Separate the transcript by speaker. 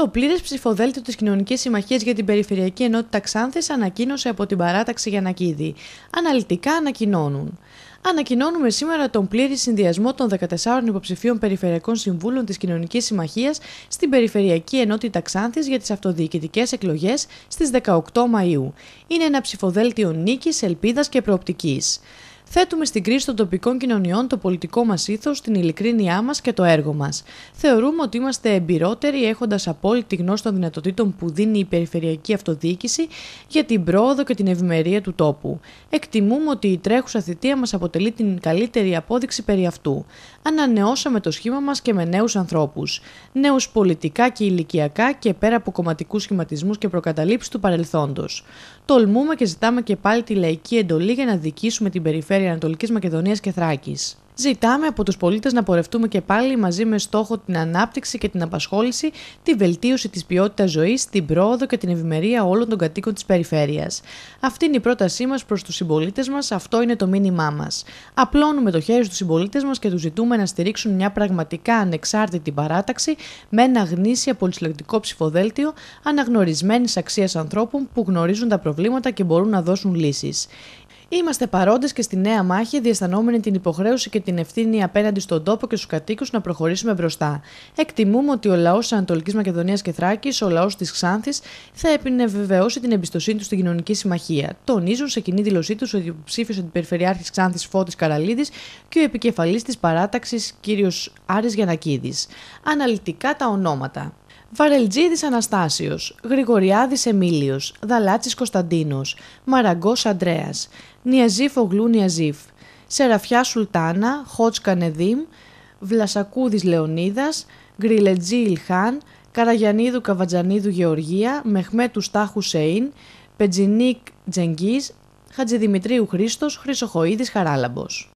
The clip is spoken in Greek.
Speaker 1: Το πλήρες ψηφοδέλτιο της Κοινωνικής Συμμαχίας για την Περιφερειακή Ενότητα Ξάνθης ανακοίνωσε από την παράταξη Γιανακίδη. Αναλυτικά ανακοινώνουν. Ανακοινώνουμε σήμερα τον πλήρη συνδυασμό των 14 υποψηφίων Περιφερειακών Συμβούλων της Κοινωνικής Συμμαχίας στην Περιφερειακή Ενότητα Ξάνθης για τις αυτοδιοικητικές εκλογές στις 18 Μαου. Είναι ένα ψηφοδέλτιο νίκης, ελπίδας και προοπτικής. Θέτουμε στην κρίση των τοπικών κοινωνιών το πολιτικό μας ήθος, την ειλικρίνειά μας και το έργο μας. Θεωρούμε ότι είμαστε εμπειρότεροι έχοντας απόλυτη γνώση των δυνατοτήτων που δίνει η περιφερειακή αυτοδιοίκηση για την πρόοδο και την ευημερία του τόπου. Εκτιμούμε ότι η τρέχουσα θητεία μας αποτελεί την καλύτερη απόδειξη περί αυτού. Ανανεώσαμε το σχήμα μας και με νέους ανθρώπους. Νέους πολιτικά και ηλικιακά και πέρα από κομματικούς σχηματισμούς και προκαταλήψεις του παρελθόντος. Τολμούμε και ζητάμε και πάλι τη λαϊκή εντολή για να δικήσουμε την περιφέρεια περιφέρεια Ανατολικής Μακεδονίας και Θράκης. Ζητάμε από τους πολίτες να πορευτούμε και πάλι μαζί με στόχο την ανάπτυξη και την απασχόληση, τη βελτίωση της ποιότητας ζωής, την πρόοδο και την ευημερία όλων των κατοίκων της περιφέρειας. Αυτή είναι η πρότασή μας προς τους συμπολίτες μας, αυτό είναι το μήνυμά μας. Απλώνουμε το χέρι στους συμπολίτες μας και τους ζητούμε να στηρίξουν μια πραγματικά ανεξάρτητη παράταξη με ένα γνήσια πολυσυλλεκτικό ψηφοδέλτιο αναγνωρισμένης αξίας ανθρώπων που γνωρίζουν τα προβλήματα και μπορούν να δώσουν λύσεις. Είμαστε παρόντες και στη νέα μάχη, διαισθανόμενοι την υποχρέωση και την ευθύνη απέναντι στον τόπο και στους κατοίκους να προχωρήσουμε μπροστά. Εκτιμούμε ότι ο λαός της Ανατολικής Μακεδονίας και Θράκης, ο λαός της Ξάνθης, θα επινεβεβαιώσει την εμπιστοσύνη τους στην κοινωνική συμμαχία. Τονίζουν σε κοινή δήλωσή τους ο υποψήφιο αντιπεριφερειάρχη Ξάνθης Φώτης Καραλίδης και ο επικεφαλής της παράταξης κ. Άρης Γιανακίδης. Αναλυτικά τα ονόματα. Βαρελτζίδης Αναστάσιος Γρηγοριάδης Εμίλιος, Δαλάτσης Κωνσταντίνος, Μαραγκός Αντρέας, Νιαζίφ Ογλού Νιαζίφ, Σεραφιά Σουλτάνα, Χότσκα Νεδίμ, Βλασακούδης Λεωνίδας, Γκριλετζή Ιλχάν, Καραγιανίδου Καβατζανίδου Γεωργία, Μεχμέτου Στάχου Σέιν, Πεντζινίκ Τζενγκίζ, Χατζηδημητρίου Χρήστος, Χρυσοχοίδης Χαράλαμπος.